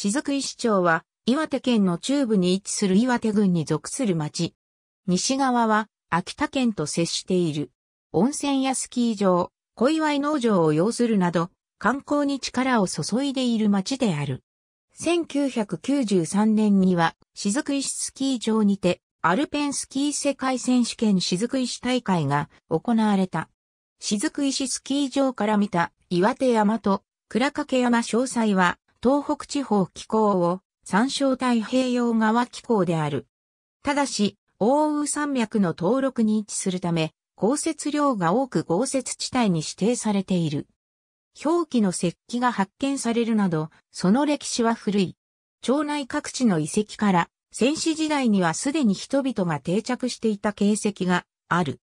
雫石町は、岩手県の中部に位置する岩手郡に属する町。西側は、秋田県と接している。温泉やスキー場、小祝農場を要するなど、観光に力を注いでいる町である。1993年には、雫石スキー場にて、アルペンスキー世界選手権雫石大会が行われた。雫石スキー場から見た岩手山と倉掛山詳細は東北地方気候を参照太平洋側気候である。ただし、奥羽山脈の登録に位置するため、降雪量が多く豪雪地帯に指定されている。表記の石器が発見されるなど、その歴史は古い。町内各地の遺跡から、戦死時代にはすでに人々が定着していた形跡がある。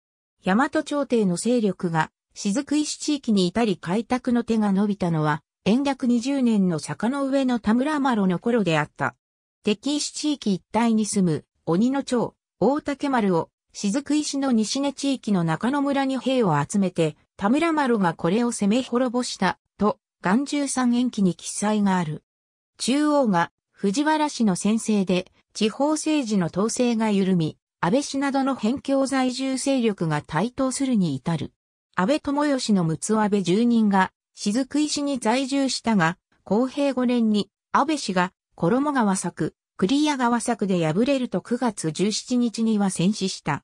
大和朝廷の勢力が、雫石地域に至り開拓の手が伸びたのは、延暦20年の坂の上の田村麻呂の頃であった。敵石地域一帯に住む、鬼の町、大竹丸を、雫石の西根地域の中野村に兵を集めて、田村麻呂がこれを攻め滅ぼした、と、岩十三延期に記載がある。中央が、藤原氏の先制で、地方政治の統制が緩み、安倍氏などの辺境在住勢力が台頭するに至る。安倍智義の陸奥安倍住人が雫石に在住したが、公平5年に安倍氏が衣川作、栗屋川作で敗れると9月17日には戦死した。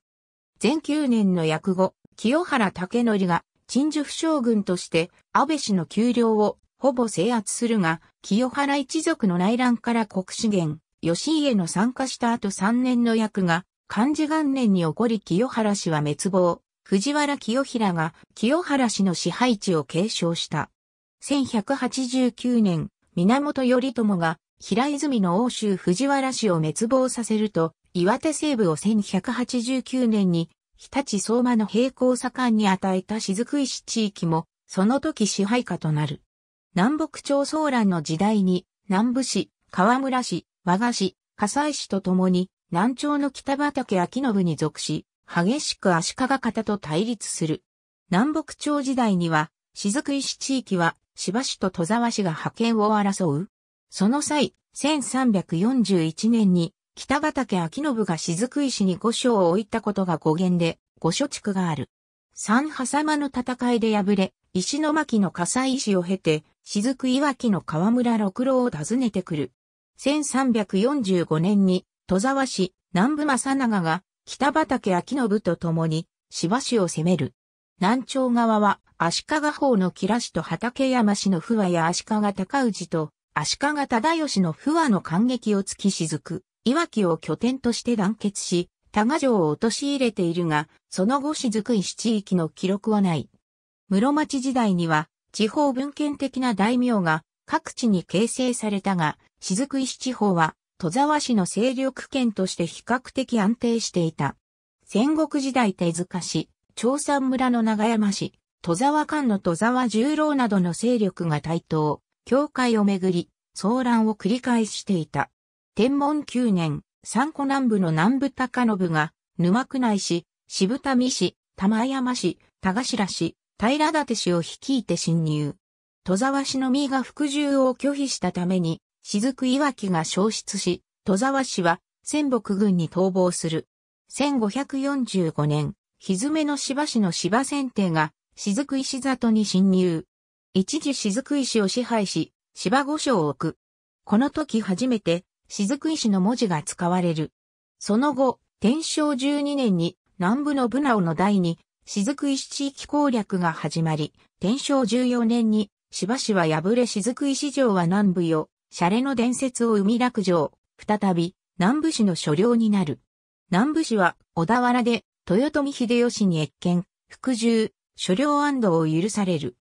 前9年の役後、清原武則が陳述府将軍として安倍氏の給料をほぼ制圧するが、清原一族の内乱から国資源、吉家の参加した後3年の役が、漢字元年に起こり清原氏は滅亡。藤原清平が清原氏の支配地を継承した。1189年、源頼朝が平泉の欧州藤原氏を滅亡させると、岩手西部を1189年に日立相馬の平行左官に与えた雫石地域も、その時支配下となる。南北朝騒乱の時代に、南部市、河村市、和賀市、笠西市とともに、南朝の北畠明信に属し、激しく足利方と対立する。南北朝時代には、雫石地域は、芝市と戸沢市が覇権を争う。その際、1341年に、北畠秋信が雫石に五所を置いたことが語源で、五所地区がある。三波様の戦いで敗れ、石巻の火災石を経て、雫岩木の河村六郎を訪ねてくる。1345年に、戸沢市、南部正長が北畠秋信と共に、芝市を攻める。南朝側は、足利法の吉良氏と畠山氏の不和や足利高氏と、足利忠義の不和の感激を突き雫、いわきを拠点として団結し、多賀城を陥れているが、その後雫石地域の記録はない。室町時代には、地方文献的な大名が各地に形成されたが、雫石地方は戸沢市の勢力圏として比較的安定していた。戦国時代手塚市、長山村の長山市、戸沢間の戸沢十郎などの勢力が台頭、境界をめぐり、騒乱を繰り返していた。天文9年、三湖南部の南部高信が、沼区内市、渋谷市、玉山市、田頭市、平立市を率いて侵入。戸沢市の身が服従を拒否したために、雫岩木が消失し、戸沢氏は仙北軍に逃亡する。1545年、ひずめの芝氏の芝選定が雫石里に侵入。一時雫石を支配し、芝御所を置く。この時初めて雫石の文字が使われる。その後、天正12年に南部の武直の代に雫石地域攻略が始まり、天正14年に芝氏は敗れ雫石城は南部よ、シャレの伝説を生み落城、再び、南部市の所領になる。南部市は、小田原で、豊臣秀吉に越見、服従、所領安堵を許される。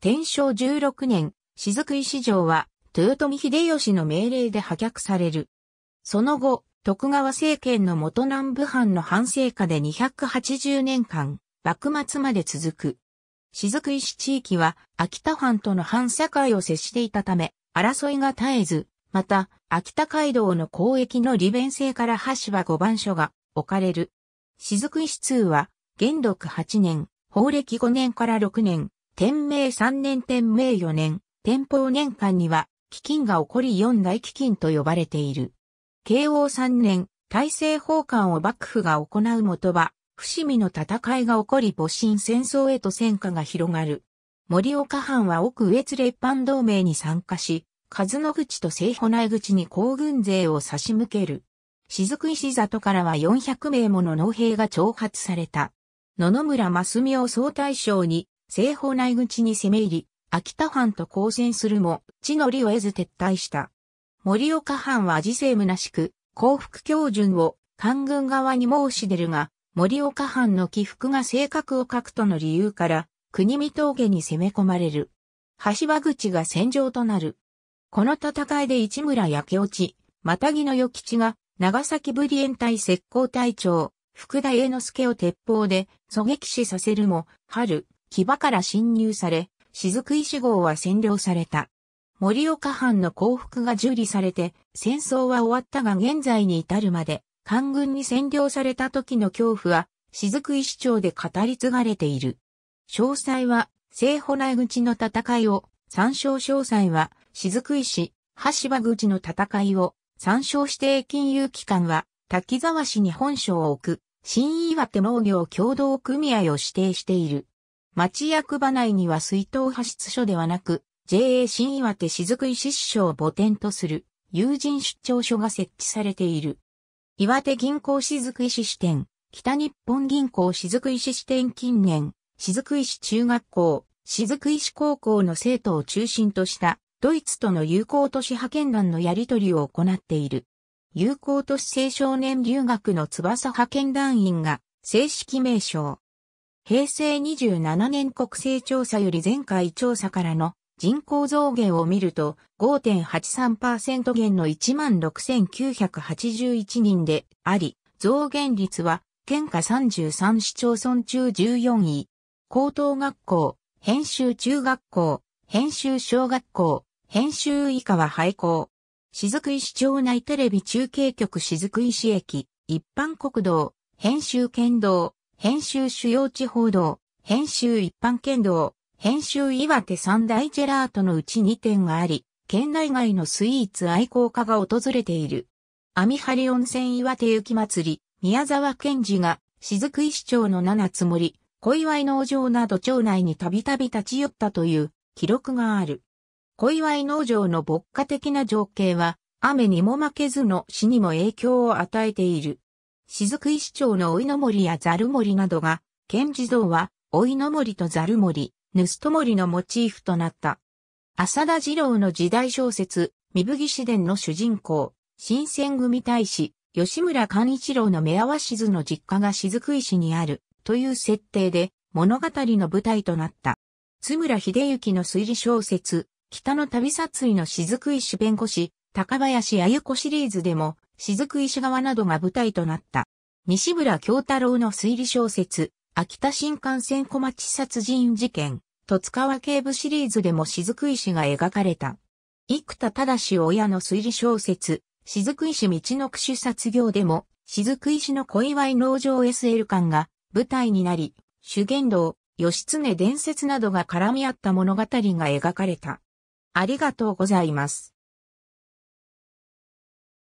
天正16年、雫石城は、豊臣秀吉の命令で破却される。その後、徳川政権の元南部藩の反省下で280年間、幕末まで続く。雫石地域は、秋田藩との反境を接していたため、争いが絶えず、また、秋田街道の交易の利便性から橋は五番所が置かれる。雫石通は、元禄8年、法暦5年から6年、天明3年天明4年、天保年間には、飢饉が起こり四大飢饉と呼ばれている。慶応3年、大政奉還を幕府が行うもとは、伏見の戦いが起こり戊辰戦争へと戦火が広がる。森岡藩は奥上津列藩同盟に参加し、数の口と西保内口に皇軍勢を差し向ける。雫石里からは400名もの農兵が挑発された。野々村増美を総大将に、西方内口に攻め入り、秋田藩と交戦するも、地の利を得ず撤退した。森岡藩は時世虚しく、幸福教順を官軍側に申し出るが、森岡藩の起伏が性格を書くとの理由から、国見峠に攻め込まれる。橋場口が戦場となる。この戦いで市村焼け落ち、またぎの与吉が、長崎ブリエン隊石膏隊長、福田栄之助を鉄砲で狙撃死させるも、春、牙から侵入され、雫石号は占領された。盛岡藩の降伏が受理されて、戦争は終わったが現在に至るまで、官軍に占領された時の恐怖は、雫石町で語り継がれている。詳細は、聖保内口の戦いを、参照詳細は、雫石、橋場口の戦いを、参照指定金融機関は、滝沢市に本省を置く、新岩手農業協同組合を指定している。町役場内には水道派出所ではなく、JA 新岩手雫石支所を母店とする、友人出張所が設置されている。岩手銀行雫石支店、北日本銀行雫石支店近年、雫石中学校、雫石高校の生徒を中心としたドイツとの友好都市派遣団のやり取りを行っている。友好都市青少年留学の翼派遣団員が正式名称。平成27年国勢調査より前回調査からの人口増減を見ると5.83%減の16,981人であり、増減率は県下33市町村中14位、高等学校、編集中学校、編集小学校、編集以下は廃校。雫石町内テレビ中継局雫石駅、一般国道、編集県道、編集主要地方道、編集一般県道、編集岩手三大ジェラートのうち2点があり、県内外のスイーツ愛好家が訪れている。網張温泉岩手雪まつり、宮沢賢治が、雫石町の七つ森、小祝農場など町内にたびたび立ち寄ったという記録がある。小祝農場の牧歌的な情景は、雨にも負けずの死にも影響を与えている。雫石町の老いの森やザル森などが、県地蔵は、老いの森とザル森、ヌスト森のモチーフとなった。浅田二郎の時代小説、三吹市伝の主人公、新選組大使、吉村勘一郎の目合わし図の実家が雫石にあるという設定で物語の舞台となった。津村秀幸の推理小説、北の旅殺意の雫石弁護士、高林あゆ子シリーズでも、雫石川などが舞台となった。西村京太郎の推理小説、秋田新幹線小町殺人事件、戸塚川警部シリーズでも雫石が描かれた。幾田忠親の推理小説、雫石道の駆主殺業でも、雫石の小祝農場 SL 館が舞台になり、修験道、義経伝説などが絡み合った物語が描かれた。ありがとうございます。